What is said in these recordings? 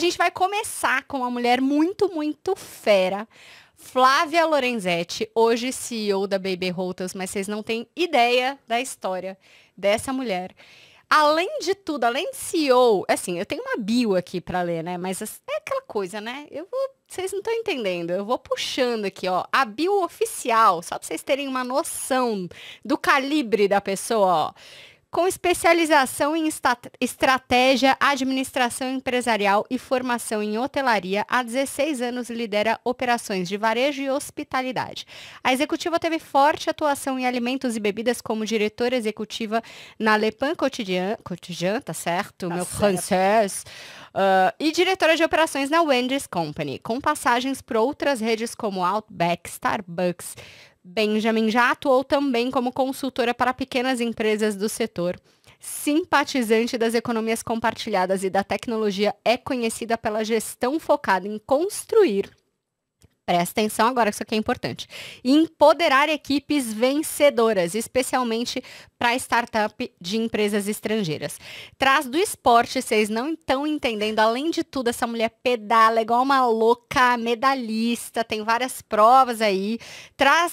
gente vai começar com uma mulher muito, muito fera. Flávia Lorenzetti, hoje CEO da Baby Rotas, mas vocês não têm ideia da história dessa mulher. Além de tudo, além de CEO, assim, eu tenho uma bio aqui para ler, né? Mas assim, é aquela coisa, né? Eu vou, vocês não estão entendendo. Eu vou puxando aqui, ó, a bio oficial, só para vocês terem uma noção do calibre da pessoa, ó com especialização em estratégia, administração empresarial e formação em hotelaria, há 16 anos lidera operações de varejo e hospitalidade. A executiva teve forte atuação em alimentos e bebidas como diretora executiva na Le Pan Quotidien, Quotidien tá certo, tá meu certo. francês, uh, e diretora de operações na Wendy's Company, com passagens por outras redes como Outback, Starbucks, Benjamin já atuou também como consultora para pequenas empresas do setor. Simpatizante das economias compartilhadas e da tecnologia, é conhecida pela gestão focada em construir Presta atenção agora, que isso aqui é importante. Empoderar equipes vencedoras, especialmente para startup de empresas estrangeiras. Traz do esporte, vocês não estão entendendo. Além de tudo, essa mulher pedala igual uma louca, medalhista, tem várias provas aí. Traz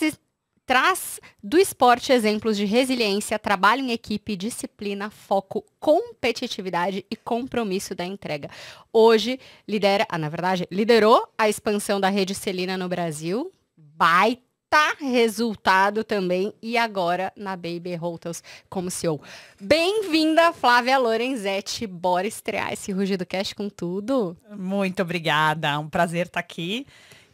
traz do esporte exemplos de resiliência, trabalho em equipe, disciplina, foco, competitividade e compromisso da entrega. Hoje lidera, ah, na verdade, liderou a expansão da rede Celina no Brasil. Baita resultado também e agora na Baby Hotels como CEO. Bem-vinda, Flávia Lorenzetti. Bora estrear esse Rugido Cash com tudo. Muito obrigada, é um prazer estar aqui.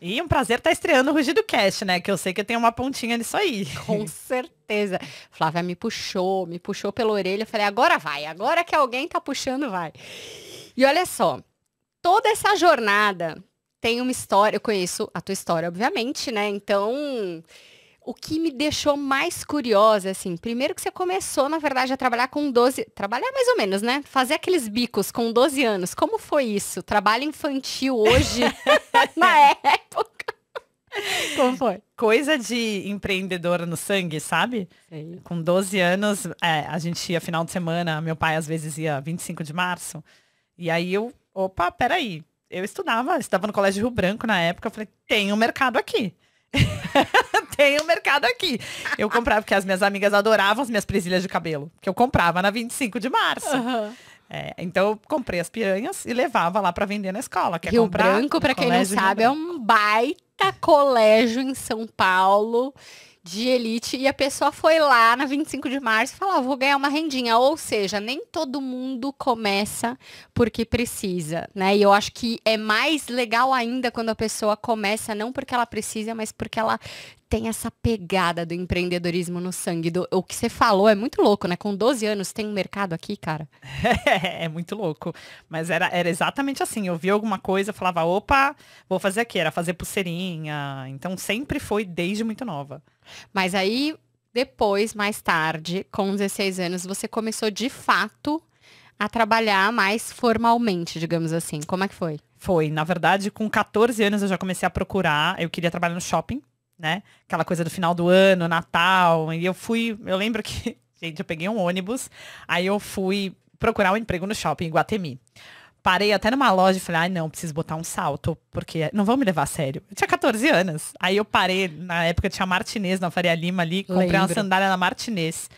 E um prazer estar tá estreando o Rugido Cast, né? Que eu sei que eu tenho uma pontinha nisso aí. Com certeza. Flávia me puxou, me puxou pela orelha. Eu falei, agora vai, agora que alguém tá puxando, vai. E olha só, toda essa jornada tem uma história. Eu conheço a tua história, obviamente, né? Então o que me deixou mais curiosa, assim, primeiro que você começou, na verdade, a trabalhar com 12. Trabalhar mais ou menos, né? Fazer aqueles bicos com 12 anos. Como foi isso? Trabalho infantil hoje, na época. Como foi? Coisa de empreendedora no sangue, sabe? Com 12 anos, é, a gente ia final de semana, meu pai às vezes ia 25 de março. E aí eu, opa, peraí. Eu estudava, estava no Colégio Rio Branco na época, eu falei, tem um mercado aqui. tem o um mercado aqui. Eu comprava, porque as minhas amigas adoravam as minhas presilhas de cabelo, que eu comprava na 25 de março. Uhum. É, então eu comprei as piranhas e levava lá para vender na escola. Quer Rio comprar? Branco, para quem não sabe, é um baita colégio em São Paulo de elite e a pessoa foi lá na 25 de março e falou, ah, vou ganhar uma rendinha. Ou seja, nem todo mundo começa porque precisa, né? E eu acho que é mais legal ainda quando a pessoa começa não porque ela precisa, mas porque ela tem essa pegada do empreendedorismo no sangue. Do, o que você falou é muito louco, né? Com 12 anos tem um mercado aqui, cara. é, muito louco. Mas era, era exatamente assim. Eu via alguma coisa, eu falava, opa, vou fazer aqui. Era fazer pulseirinha. Então sempre foi desde muito nova. Mas aí, depois, mais tarde, com 16 anos, você começou de fato a trabalhar mais formalmente, digamos assim. Como é que foi? Foi, na verdade, com 14 anos eu já comecei a procurar. Eu queria trabalhar no shopping, né? Aquela coisa do final do ano, Natal. E eu fui, eu lembro que, gente, eu peguei um ônibus, aí eu fui procurar um emprego no shopping em Guatemi. Parei até numa loja e falei, ai ah, não, preciso botar um salto, porque não vão me levar a sério. Eu tinha 14 anos. Aí eu parei, na época tinha Martinez na Faria Lima ali, comprei Lembra. uma sandália na Martinez.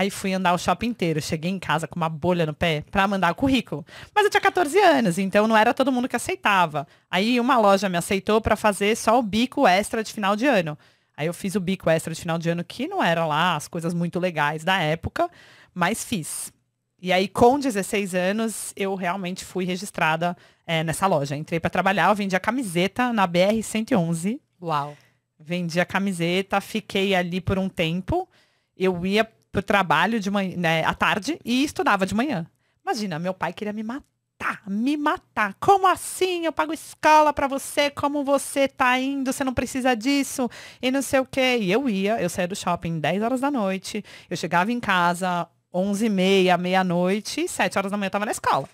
Aí fui andar o shopping inteiro. Cheguei em casa com uma bolha no pé para mandar o currículo. Mas eu tinha 14 anos, então não era todo mundo que aceitava. Aí uma loja me aceitou para fazer só o bico extra de final de ano. Aí eu fiz o bico extra de final de ano, que não era lá as coisas muito legais da época, mas fiz. E aí, com 16 anos, eu realmente fui registrada é, nessa loja. Entrei para trabalhar, eu vendia camiseta na BR-111. Uau! Vendia camiseta, fiquei ali por um tempo. Eu ia pro trabalho de manhã, né, à tarde e estudava de manhã. Imagina, meu pai queria me matar, me matar. Como assim? Eu pago escola para você, como você tá indo, você não precisa disso e não sei o quê. E eu ia, eu saía do shopping 10 horas da noite, eu chegava em casa 11 e meia, meia-noite, 7 horas da manhã eu tava na escola.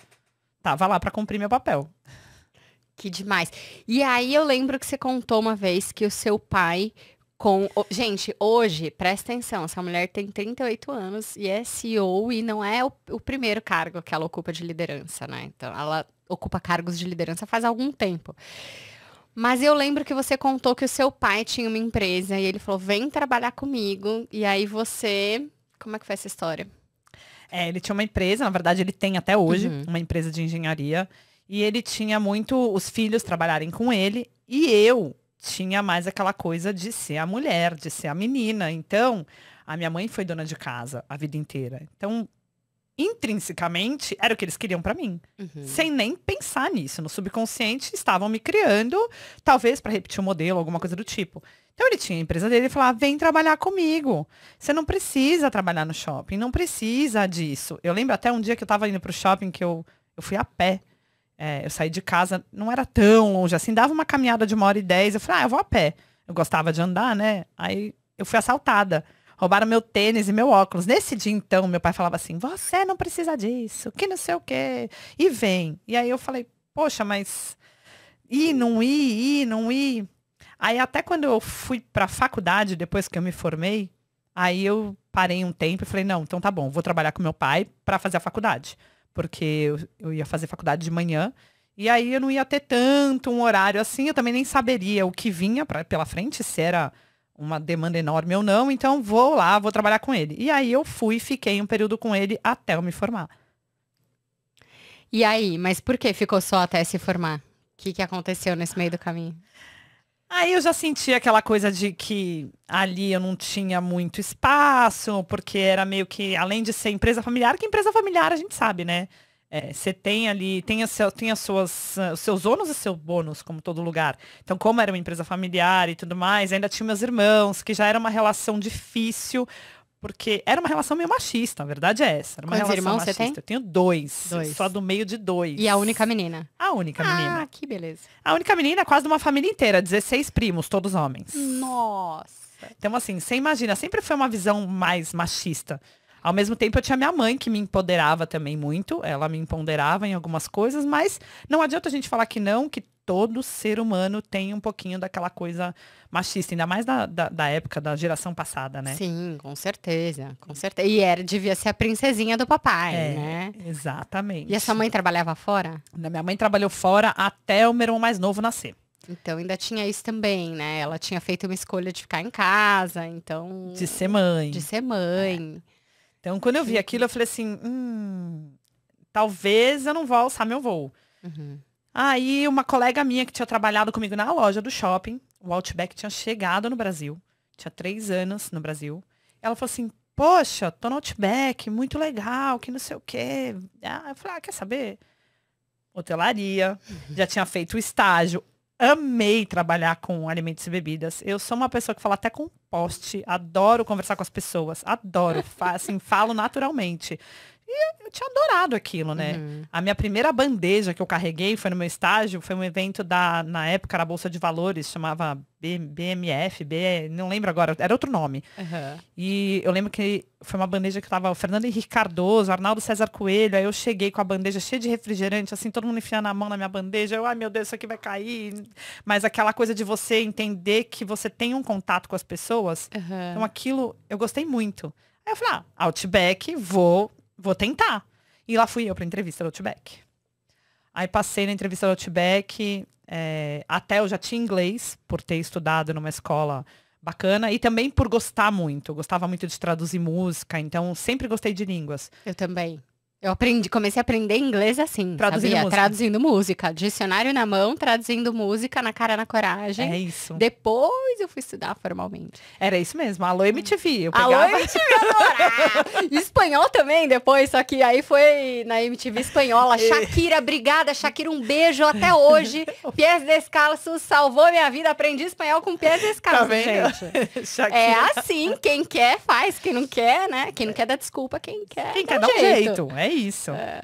Tava lá para cumprir meu papel. Que demais. E aí eu lembro que você contou uma vez que o seu pai com, gente, hoje, presta atenção, essa mulher tem 38 anos e é CEO e não é o, o primeiro cargo que ela ocupa de liderança, né? Então, ela ocupa cargos de liderança faz algum tempo. Mas eu lembro que você contou que o seu pai tinha uma empresa e ele falou: vem trabalhar comigo. E aí você. Como é que foi essa história? É, ele tinha uma empresa, na verdade ele tem até hoje, uhum. uma empresa de engenharia. E ele tinha muito os filhos trabalharem com ele. E eu tinha mais aquela coisa de ser a mulher, de ser a menina. Então, a minha mãe foi dona de casa a vida inteira. Então, intrinsecamente, era o que eles queriam para mim. Uhum. Sem nem pensar nisso. No subconsciente, estavam me criando, talvez para repetir o um modelo, alguma coisa do tipo. Então, ele tinha a empresa dele e falava: vem trabalhar comigo. Você não precisa trabalhar no shopping, não precisa disso. Eu lembro até um dia que eu estava indo para o shopping que eu, eu fui a pé. É, eu saí de casa, não era tão longe assim, dava uma caminhada de uma hora e dez. Eu falei, ah, eu vou a pé. Eu gostava de andar, né? Aí eu fui assaltada. Roubaram meu tênis e meu óculos. Nesse dia, então, meu pai falava assim: você não precisa disso, que não sei o quê. E vem. E aí eu falei: poxa, mas ir, não ir, ir, não ir. Aí até quando eu fui para a faculdade, depois que eu me formei, aí eu parei um tempo e falei: não, então tá bom, vou trabalhar com meu pai para fazer a faculdade porque eu, eu ia fazer faculdade de manhã. E aí eu não ia ter tanto um horário assim, eu também nem saberia o que vinha pra, pela frente, se era uma demanda enorme ou não, então vou lá, vou trabalhar com ele. E aí eu fui, fiquei um período com ele até eu me formar. E aí, mas por que ficou só até se formar? O que, que aconteceu nesse meio do caminho? Aí eu já senti aquela coisa de que ali eu não tinha muito espaço, porque era meio que, além de ser empresa familiar, que empresa familiar a gente sabe, né? É, você é, tem ali, tem, a seu, tem as suas, ah, os seus ônus e seu bônus, como todo lugar. Então, como era uma empresa familiar e tudo mais, ainda tinha meus irmãos, que já era uma relação difícil, porque era uma relação meio machista, a verdade é essa. Era uma Quantos relação irmãos machista. você tem? Eu tenho dois, dois. Só do meio de dois. E a única menina? A única ah, menina. Ah, que beleza. A única menina é quase de uma família inteira, 16 primos, todos homens. Nossa. Então, assim, você imagina, sempre foi uma visão mais machista. Ao mesmo tempo, eu tinha minha mãe que me empoderava também muito. Ela me empoderava em algumas coisas, mas não adianta a gente falar que não, que todo ser humano tem um pouquinho daquela coisa machista, ainda mais da, da, da, época, da geração passada, né? Sim, com certeza, com certeza. E era, devia ser a princesinha do papai, é, né? Exatamente. E a sua mãe trabalhava fora? Minha mãe trabalhou fora até o meu irmão mais novo nascer. Então ainda tinha isso também, né? Ela tinha feito uma escolha de ficar em casa, então. De ser mãe. De ser mãe. É. Então quando eu vi aquilo, eu falei assim, hum, talvez eu não vá alçar meu voo. Uhum. Aí uma colega minha que tinha trabalhado comigo na loja do shopping, o Outback tinha chegado no Brasil, tinha três anos no Brasil. Ela falou assim, poxa, tô no Outback, muito legal, que não sei o quê. Ah, eu falei, ah, quer saber? Hotelaria, já tinha feito o estágio, amei trabalhar com alimentos e bebidas. Eu sou uma pessoa que fala até com poste, adoro conversar com as pessoas, adoro, assim, falo naturalmente. E eu tinha adorado aquilo, né? Uhum. A minha primeira bandeja que eu carreguei foi no meu estágio, foi um evento da, na época, era a Bolsa de Valores, chamava B, BMF, B, não lembro agora, era outro nome. Uhum. E eu lembro que foi uma bandeja que tava o Fernando Henrique Cardoso, Arnaldo César Coelho, aí eu cheguei com a bandeja cheia de refrigerante, assim, todo mundo enfiando a mão na minha bandeja, eu, ai meu Deus, isso aqui vai cair. Mas aquela coisa de você entender que você tem um contato com as pessoas, uhum. então aquilo eu gostei muito. Aí eu falei, ah, Outback, vou vou tentar. E lá fui eu pra entrevista do Outback. Aí passei na entrevista do Outback, é, até eu já tinha inglês, por ter estudado numa escola bacana, e também por gostar muito. Eu gostava muito de traduzir música, então sempre gostei de línguas. Eu também. Eu aprendi, comecei a aprender inglês assim, traduzindo Música. Traduzindo música. Dicionário na mão, traduzindo música na cara, na coragem. É isso. Depois eu fui estudar formalmente. Era isso mesmo. Alô MTV. Hum. Eu pegava... Alô MTV, adorava. Espanhol também depois, só que aí foi na MTV espanhola. É. Shakira, obrigada. Shakira, um beijo até hoje. Pies Descalços salvou minha vida. Aprendi espanhol com Pies tá Descalços, tá vendo? é assim, quem quer faz, quem não quer, né? Quem não quer dá desculpa, quem quer Quem quer dá um jeito. jeito. É é isso. É.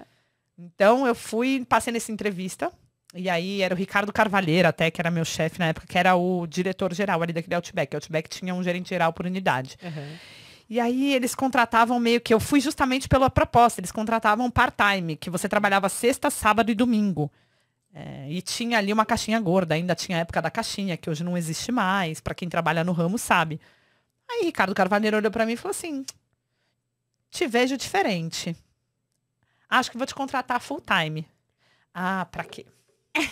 Então eu fui, passei nessa entrevista. E aí era o Ricardo Carvalheira, até, que era meu chefe na época, que era o diretor geral ali daquele Outback. O Outback tinha um gerente geral por unidade. Uhum. E aí eles contratavam meio que eu fui justamente pela proposta, eles contratavam part-time, que você trabalhava sexta, sábado e domingo. É, e tinha ali uma caixinha gorda, ainda tinha a época da caixinha, que hoje não existe mais, para quem trabalha no ramo sabe. Aí Ricardo Carvalheiro olhou para mim e falou assim: "Te vejo diferente". Acho que vou te contratar full time. Ah, pra quê?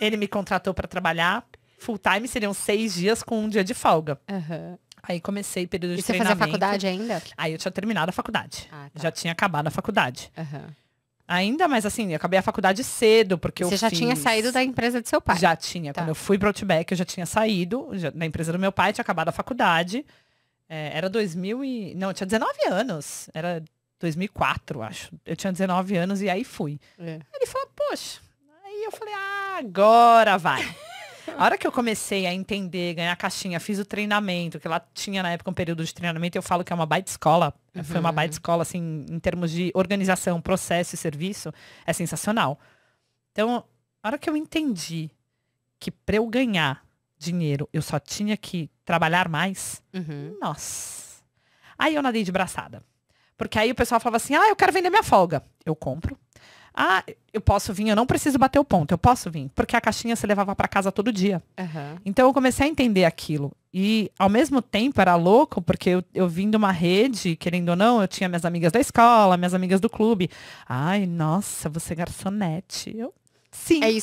Ele me contratou para trabalhar. Full time seriam seis dias com um dia de folga. Uhum. Aí comecei período de e você treinamento. Você fazia faculdade ainda? Aí eu tinha terminado a faculdade. Ah, tá. Já tinha acabado a faculdade. Uhum. Ainda, mas assim, eu acabei a faculdade cedo, porque Você já fiz... tinha saído da empresa do seu pai? Já tinha. Tá. Quando eu fui pro Outback, eu já tinha saído já, da empresa do meu pai, tinha acabado a faculdade. É, era 2000 e... Não, eu tinha 19 anos. Era 2004, acho. Eu tinha 19 anos e aí fui. É. Ele falou, poxa. Aí eu falei, ah, agora vai. A hora que eu comecei a entender, ganhar caixinha, fiz o treinamento, que lá tinha na época um período de treinamento, eu falo que é uma baita escola. Uhum. Foi uma baita escola, assim, em termos de organização, processo e serviço, é sensacional. Então, a hora que eu entendi que para eu ganhar dinheiro eu só tinha que trabalhar mais, uhum. nossa. Aí eu nadei de braçada. Porque aí o pessoal falava assim: ah, eu quero vender minha folga. Eu compro. Ah, eu posso vir, eu não preciso bater o ponto, eu posso vir. Porque a caixinha se levava para casa todo dia. Uhum. Então eu comecei a entender aquilo. E ao mesmo tempo era louco, porque eu, eu vim de uma rede, querendo ou não, eu tinha minhas amigas da escola, minhas amigas do clube. Ai, nossa, você é garçonete. Eu, sim. É isso